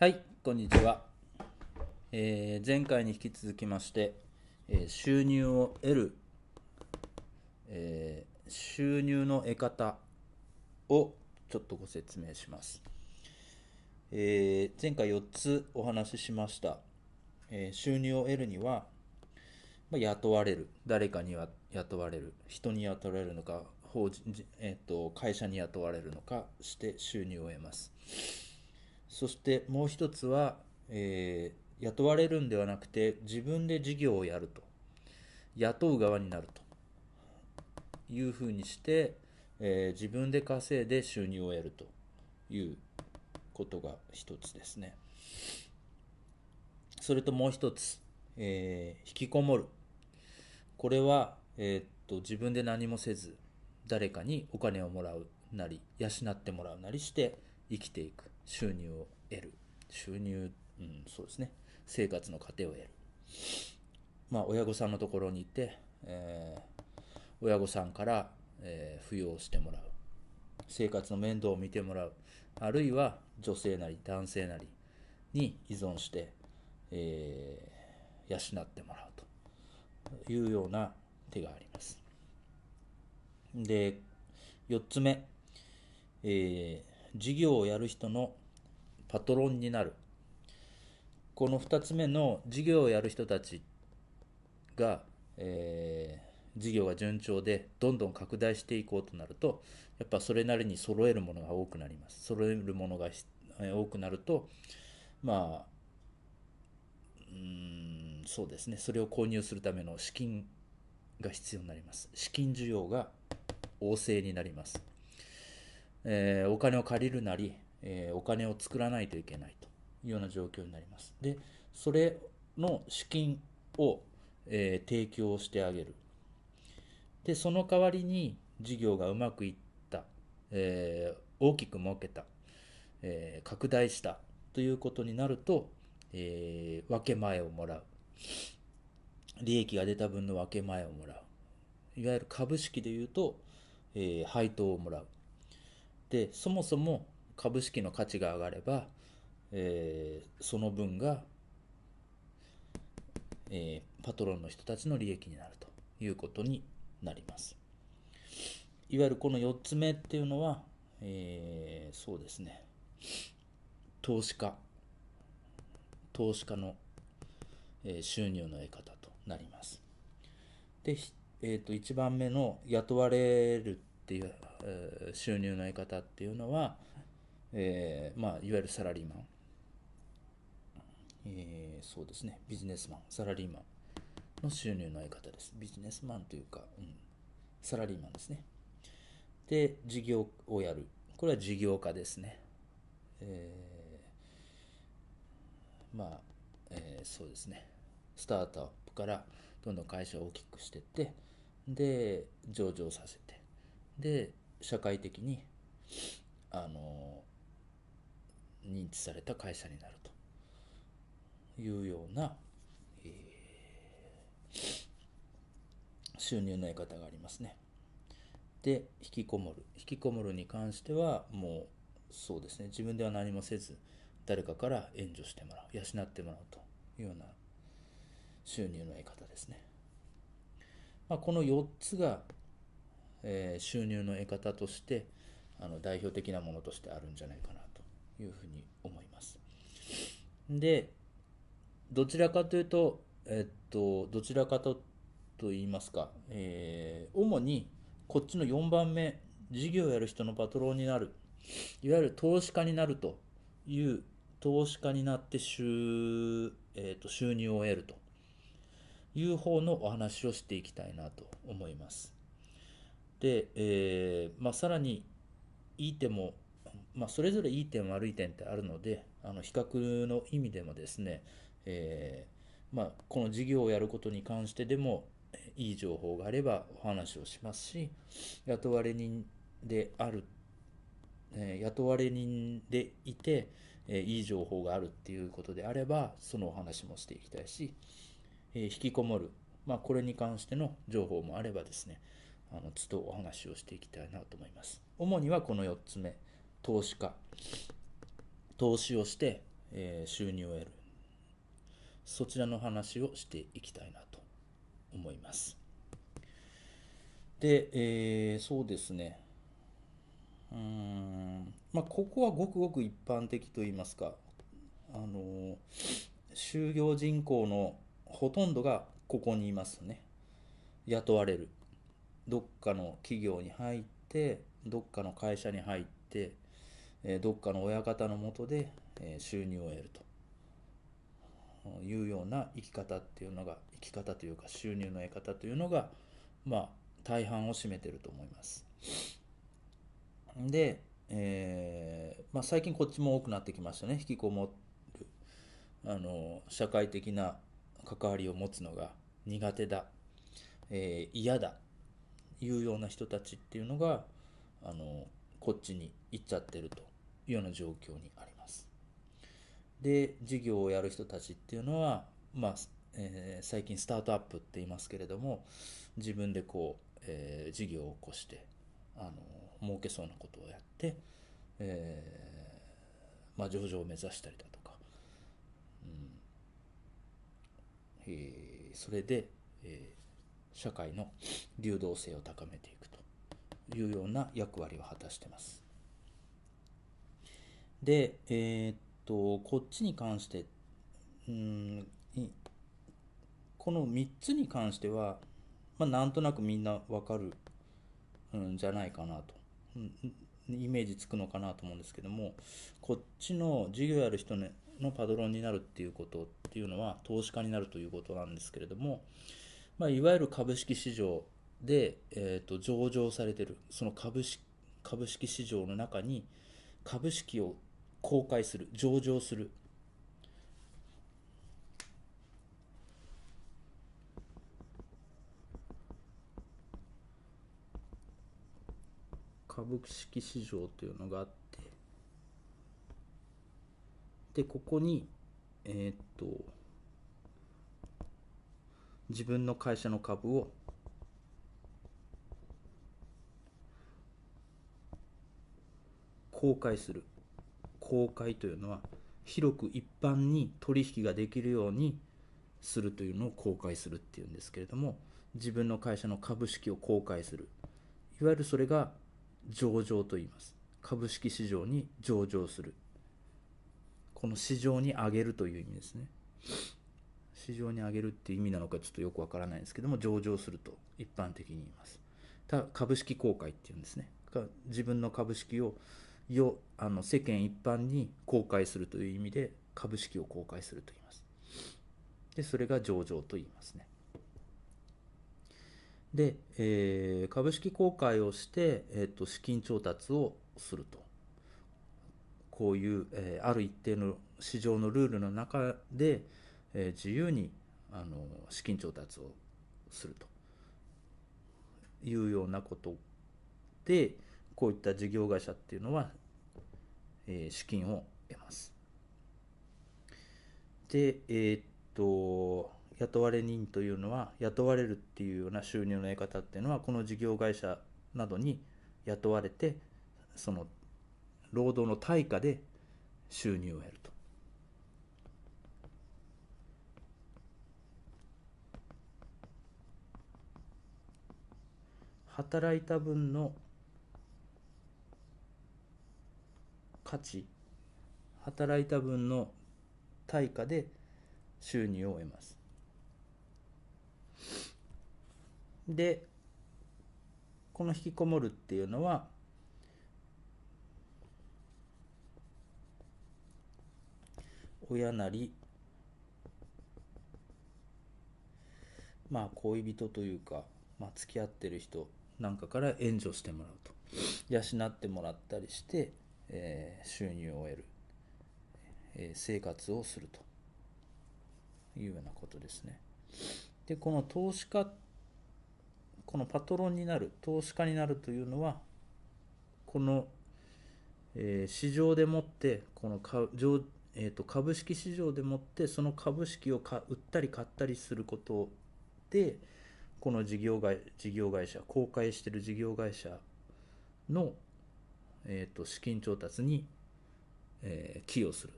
はい、こんにちは。えー、前回に引き続きまして、えー、収入を得る、えー、収入の得方をちょっとご説明します。え前回4つお話ししました。え収入を得るには、まあ、雇われる。誰かには雇われる。人に雇われるのか、法人えーと会社に雇われるのかして収入を得ます。そしてもう一つは、えー、雇われるんではなくて自分で事業をやると雇う側になるというふうにして、えー、自分で稼いで収入を得るということが一つですねそれともう一つ、えー、引きこもるこれは、えー、っと自分で何もせず誰かにお金をもらうなり養ってもらうなりして生きていく収入を得る収入、うん、そうですね生活の糧を得るまあ親御さんのところに行って、えー、親御さんから、えー、扶養してもらう生活の面倒を見てもらうあるいは女性なり男性なりに依存して、えー、養ってもらうというような手があります。で4つ目、えー、事業をやる人のパトロンになる。この2つ目の事業をやる人たちが、えー、事業が順調でどんどん拡大していこうとなるとやっぱそれなりに揃えるものが多くなります揃えるものが、えー、多くなるとまあうんそうですねそれを購入するための資金が必要になります資金需要が旺盛になりますえー、お金を借りるなり、えー、お金を作らないといけないというような状況になります。で、それの資金を、えー、提供してあげる。で、その代わりに事業がうまくいった、え大きく儲けた、え拡大したということになると、え分け前をもらう。利益が出た分の分け前をもらう。いわゆる株式でいうと、え配当をもらう。でそもそも株式の価値が上がれば、えー、その分が、えー、パトロンの人たちの利益になるということになりますいわゆるこの4つ目っていうのは、えー、そうですね投資家投資家の収入の得方となりますで、えー、と1番目の雇われるっていう収入の得方っていうのは、えーまあ、いわゆるサラリーマン、えー、そうですねビジネスマンサラリーマンの収入の得方ですビジネスマンというか、うん、サラリーマンですねで事業をやるこれは事業家ですね、えー、まあ、えー、そうですねスタートアップからどんどん会社を大きくしていってで上場させてで社会的にあの認知された会社になるというような、えー、収入の得方がありますね。で引きこもる引きこもるに関してはもうそうですね自分では何もせず誰かから援助してもらう養ってもらうというような収入の得方ですね。まあ、この4つがえー、収入の得方としてあの代表的なものとしてあるんじゃないかなというふうに思います。でどちらかというと、えっと、どちらかとと言いますか、えー、主にこっちの4番目事業をやる人のパトロンになるいわゆる投資家になるという投資家になって収,、えー、と収入を得るという方のお話をしていきたいなと思います。で、えーまあ、さらにいい点も、まあ、それぞれいい点悪い点ってあるのであの比較の意味でもですね、えーまあ、この事業をやることに関してでもいい情報があればお話をしますし雇われ人である、えー、雇われ人でいて、えー、いい情報があるっていうことであればそのお話もしていきたいし、えー、引きこもる、まあ、これに関しての情報もあればですねあのっとお話をしていきたいなと思います。主にはこの4つ目、投資家。投資をして、えー、収入を得る。そちらの話をしていきたいなと思います。で、えー、そうですね。うん、まあ、ここはごくごく一般的といいますか、あの就業人口のほとんどがここにいますね。雇われる。どっかの企業に入ってどっかの会社に入って、えどっかの親方のもとで、え収入を得るというような生き方っていうのが生き方というか収入の得方というのがまあ大半を占めてると思います。で、えー、まあ、最近こっちも多くなってきましたね引きこもるあの社会的な関わりを持つのが苦手だ、えー、嫌だいうような人たちっていうのがあのこっちに行っちゃってるというような状況にあります。で事業をやる人たちっていうのは、まあえー、最近スタートアップって言いますけれども自分でこう、えー、事業を起こしてあの儲けそうなことをやって、えー、まあ、上場を目指したりだとか、うんえー、それで社会の流動性を高めていくというような役割を果たしてます。で、えー、っと、こっちに関して、うん、この3つに関しては、まあ、なんとなくみんなわかるんじゃないかなと、うん、イメージつくのかなと思うんですけども、こっちの事業やる人のパドロンになるっていうことっていうのは、投資家になるということなんですけれども、まあ、いわゆる株式市場で、えーと、上場されてるその株式株式市場の中に株式を公開する上場する株式市場というのがあってでここにえっ、と自分の会社の株を公開する公開というのは広く一般に取引ができるようにするというのを公開するっていうんですけれども自分の会社の株式を公開するいわゆるそれが上場と言います株式市場に上場するこの市場に上げるという意味ですね市場に上げるっていう意味なのかちょっとよくわからないんですけども上場すると一般的に言いますた株式公開っていうんですね自分の株式をよあの世間一般に公開するという意味で株式を公開すると言いますでそれが上場と言いますねで、えー、株式公開をして、えーと、と資金調達をするとこういう、えー、ある一定の市場のルールの中で、え自由にあの資金調達をするというようなことでこういった事業会社っていうのは、え資金を得ます。で、えー、っと雇われ人というのは雇われるっていうような収入の得方っていうのはこの事業会社などに雇われてその労働の対価で収入を得る働いた分の価値働いた分の対価で収入を得ますでこの引きこもるっていうのは親なりまあ恋人というか、まあ、付き合ってる人なんかから援助してもらうと養ってもらったりして、えー、収入を得る、えー、生活をするというようなことですねでこの投資家このパトロンになる投資家になるというのはこの、えー、市場でもってこのか上えーと、株式市場でもってその株式を売ったり買ったりすることで、この事業会事業会社、公開している事業会社の、えーと、と資金調達に、えー、寄与する。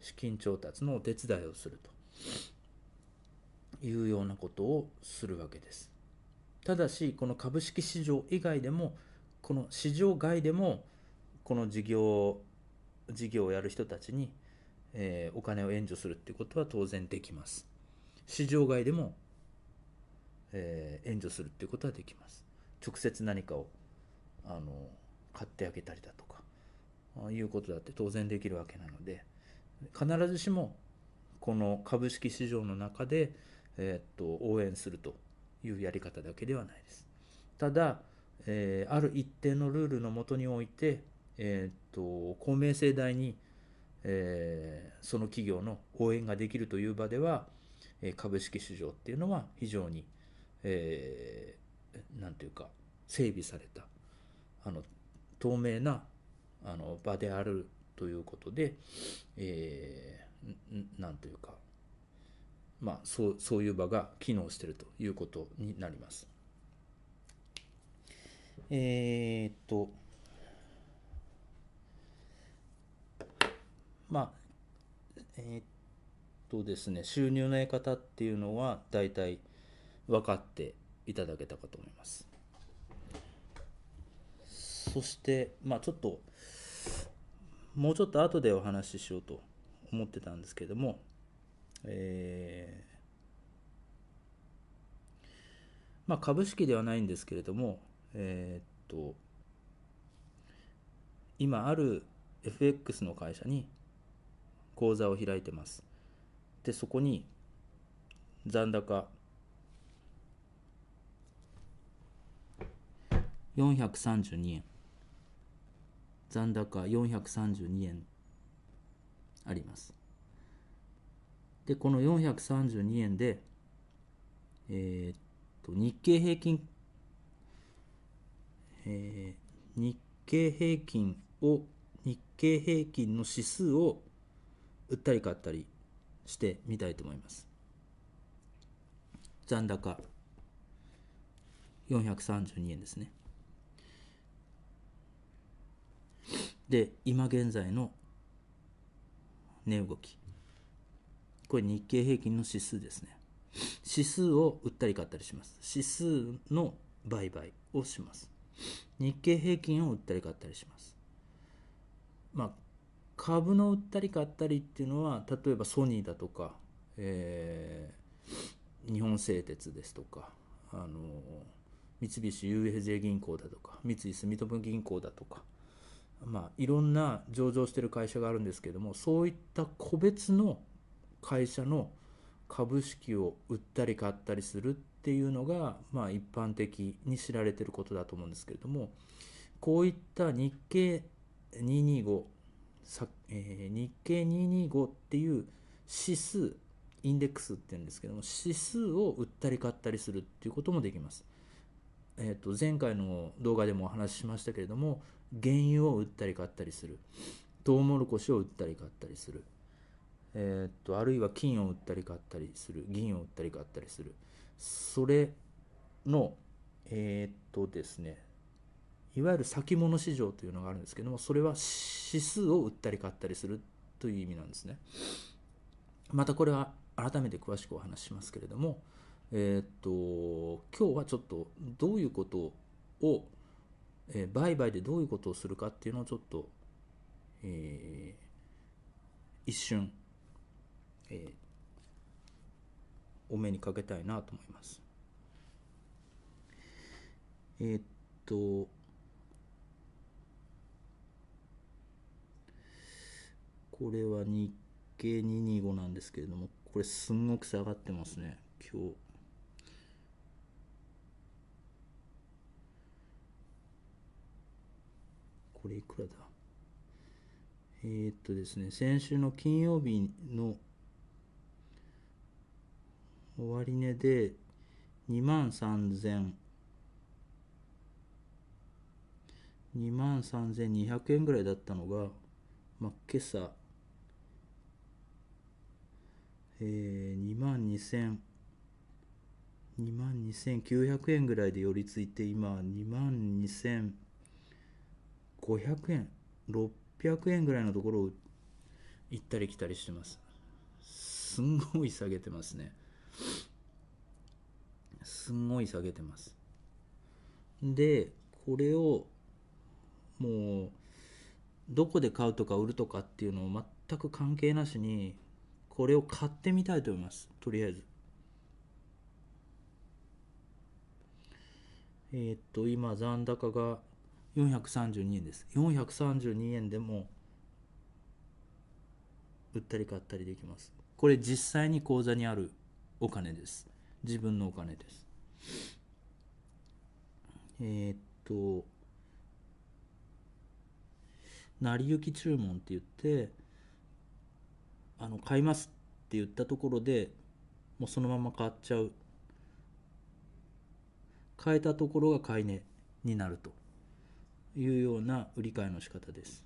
資金調達のお手伝いをするというようなことをするわけです。ただし、この株式市場以外でも、この市場外でも、この事業、事業をやる人たちに、えー、お金を援助するっていうことは当然できます。市場外でもえー、援助するっていうことはできます直接何かをあの買ってあげたりだとかあいうことだって当然できるわけなので必ずしもこの株式市場の中で、えー、っと応援するというやり方だけではないですただ、えー、ある一定のルールのもとにおいて、えー、っと公明正大に、えー、その企業の応援ができるという場では株式市場っていうのは非常にえー、なんていうか整備されたあの透明なあの場であるということで、えー、なんというか、まあ、そうそういう場が機能しているということになります。えー、っと、まあ、えー、っとですね、収入の得方っていうのは、大体、分かっていただけたかと思います。そして、まあ、ちょっともうちょっと後でお話ししようと思ってたんですけども、えー、まあ、株式ではないんですけれども、えー、っと今ある FX の会社に口座を開いてます。でそこに残高432円残高432円ありますでこの432円でえー、っと日経平均、えー、日経平均を日経平均の指数を売ったり買ったりしてみたいと思います残高432円ですねで今現在の値動きこれ日経平均の指数ですね指数を売ったり買ったりします指数の売買をします日経平均を売ったり買ったりしますまあ株の売ったり買ったりっていうのは例えばソニーだとか、えー、日本製鉄ですとかあの三菱 UFJ 銀行だとか三井住友銀行だとかまあ、いろんな上場してる会社があるんですけどもそういった個別の会社の株式を売ったり買ったりするっていうのが、まあ、一般的に知られてることだと思うんですけれどもこういった日経225さ、えー、日経225っていう指数インデックスって言うんですけども指数を売ったり買ったりするっていうこともできます。えー、と前回の動画でもお話ししましたけれども原油を売ったり買ったりするトウモロコシを売ったり買ったりする、えー、とあるいは金を売ったり買ったりする銀を売ったり買ったりするそれのえっ、ー、とですねいわゆる先物市場というのがあるんですけどもそれは指数を売ったり買ったりするという意味なんですねまたこれは改めて詳しくお話ししますけれども、えっと、今日はちょっとどういうことを、えー、売買でどういうことをするかっていうのをちょっと、えー、一瞬、えー、お目にかけたいなと思います。えー、っと、これは日経225なんですけれども、これすんごく下がってますね、今日。これいくらだえー、っとですね、先週の金曜日の終値で2万3000 2万3200円ぐらいだったのが、まあ、今朝、えー、2万2000 2万2900円ぐらいで寄りついて今2万2000 500円600円ぐらいのところを行ったり来たりしてますすんごい下げてますねすんごい下げてますでこれをもうどこで買うとか売るとかっていうのを全く関係なしにこれを買ってみたいと思いますとりあえずえっ、と今残高が432円です432円でも売ったり買ったりできますこれ実際に口座にあるお金です自分のお金ですえー、っと成り行き注文って言ってあの買いますって言ったところでもうそのまま買っちゃう買えたところが買い値になるというような売り買いの仕方です。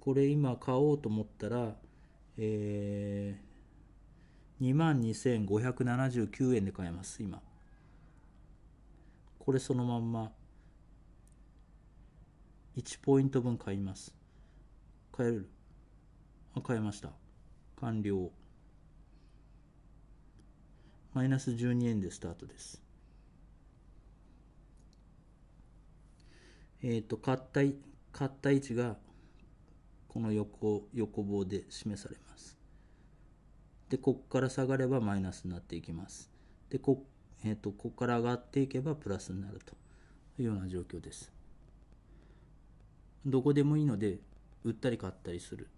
これ今買おうと思ったら、えー、22,579円で買えます、今。これそのまんま1ポイント分買います。買えるあ、買えました。完了。マイナス12円でスタートです。えっ、ー、と買った買った位置がこの横横棒で示されますでこっから下がればマイナスになっていきますでこ,、えーと、ここから上がっていけばプラスになるというような状況ですどこでもいいので売ったり買ったりする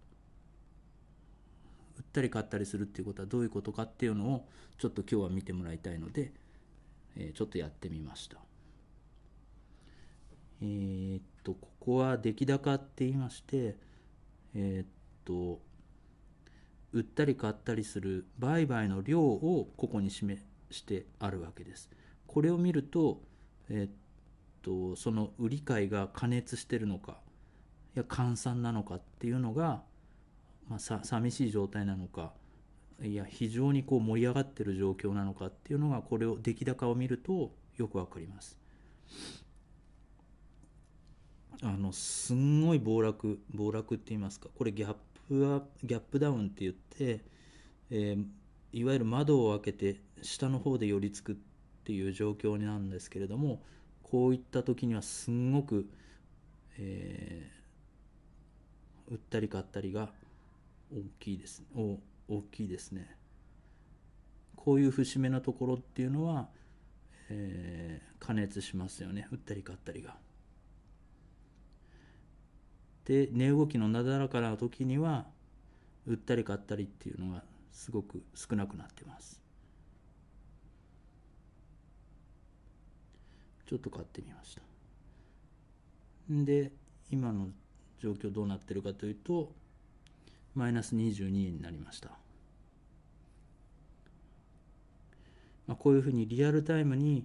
売ったり買ったりするっていうことはどういうことかっていうのをちょっと今日は見てもらいたいので、えー、ちょっとやってみましたえー、っと、ここは出来高って言いまして、えー、っと、売ったり買ったりする売買の量をここに示してあるわけです。これを見ると、えー、っと、その売り買いが過熱してるのか、いや、換算なのかっていうのが、まあ、さ寂しい状態なのか、いや、非常にこう盛り上がってる状況なのかっていうのが、これを出来高を見るとよくわかります。あのすんごい暴落暴落って言いますかこれギャップはギャップダウンって言って、えー、いわゆる窓を開けて下の方で寄りつくっていう状況なんですけれどもこういった時にはすんごく、えー、売ったり買ったりが大きいですお大きいですね。こういう節目のところっていうのは、えー、加熱しますよね売ったり買ったりが。で値動きのなだらかな時には売ったり買ったりっていうのがすごく少なくなってますちょっと買ってみましたで今の状況どうなってるかというとマイナス22円になりました、まあ、こういうふうにリアルタイムに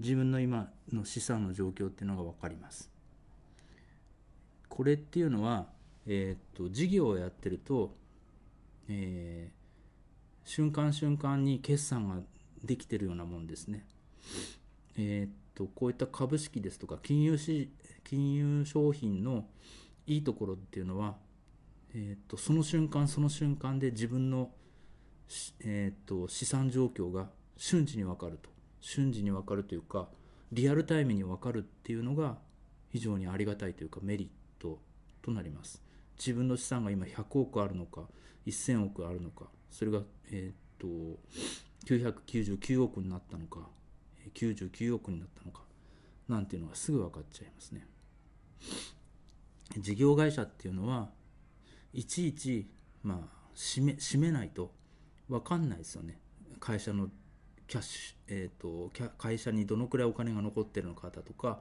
自分の今の資産の状況っていうのが分かりますこれっていうのは、えっと事業をやってると、えー、瞬間瞬間に決算ができてるようなもんですね。えっとこういった株式ですとか金融し金融商品のいいところっていうのは、えっとその瞬間その瞬間で自分の、えっと資産状況が瞬時に分かると瞬時に分かるというかリアルタイムに分かるっていうのが非常にありがたいというかメリットとなります自分の資産が今100億あるのか1000億あるのかそれが、えー、っと999億になったのか99億になったのかなんていうのがすぐ分かっちゃいますね事業会社っていうのはいちいちまあ締め締めないと分かんないですよね会社のキャッシュ、えーと、と会社にどのくらいお金が残ってるのかだとか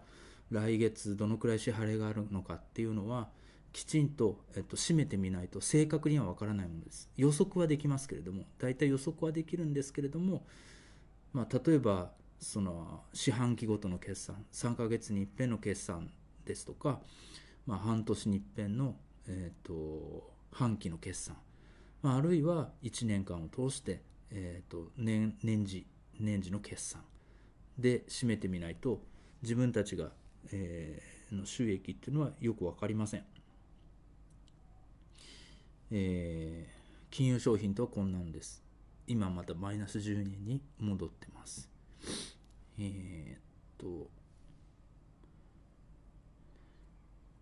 来月どのくらい支払いがあるのかっていうのはきちんと、えっと、締めてみないと正確にはわからないものです予測はできますけれども大体予測はできるんですけれども、まあ、例えばその四半期ごとの決算3ヶ月に一遍の決算ですとか、まあ、半年に一遍の、えっと半期の決算、まあ、あるいは1年間を通して、えっと年年次年次の決算で締めてみないと自分たちがえー、の収益っていうのはよく分かりません、えー、金融商品とはこんなんです今またマイナス10年に戻ってますえー、っと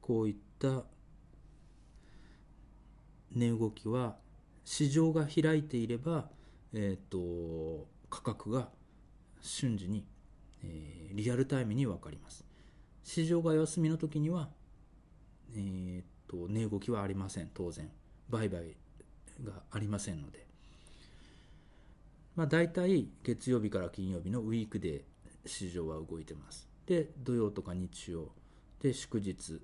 こういった値動きは市場が開いていれば、えーと、と価格が瞬時に、えー、リアルタイムに分かります市場が休みの時には、えー、っと値動きはありません当然売買がありませんので、まあ、大体月曜日から金曜日のウィークで市場は動いてますで土曜とか日曜で祝日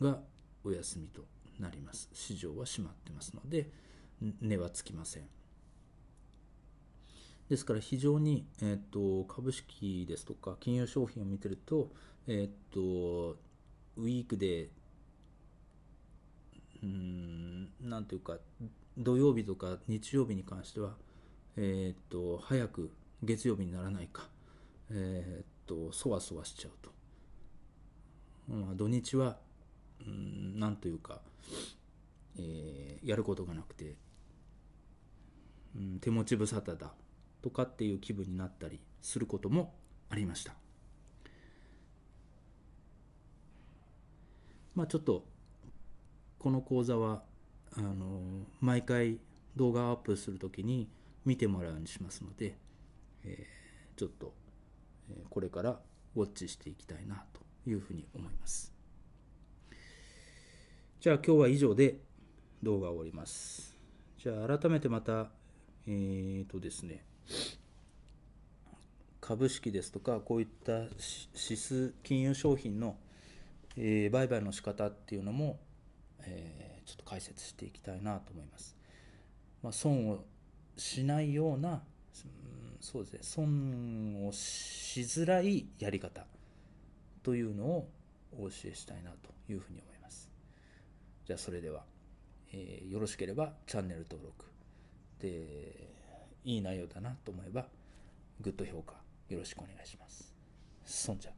がお休みとなります市場は閉まってますので値はつきませんですから非常に、えーと、と株式ですとか金融商品を見てるとえー、っと、ウィークで、うん、なんていうか、土曜日とか日曜日に関しては、えー、っと、早く月曜日にならないか、えー、っと、そわそわしちゃうと。まあ、土日は、うん、なんというか、えー、やることがなくて、うん、手持ち無沙汰だとかっていう気分になったりすることもありました。まあ、ちょっとこの講座はあの毎回動画アップするときに見てもらうようにしますので、えー、ちょっとこれからウォッチしていきたいなというふうに思います。じゃあ今日は以上で動画を終わります。じゃあ改めてまた、えっ、ー、とですね、株式ですとか、こういった指数金融商品のえ売買の仕方っていうのも、えー、ちょっと解説していきたいなと思います。まあ、損をしないような、うん、そうですね、損をしづらいやり方というのをお教えしたいなというふうに思います。じゃあそれでは、えー、よろしければチャンネル登録でいい内容だなと思えばグッド評価よろしくお願いします。そんじゃ。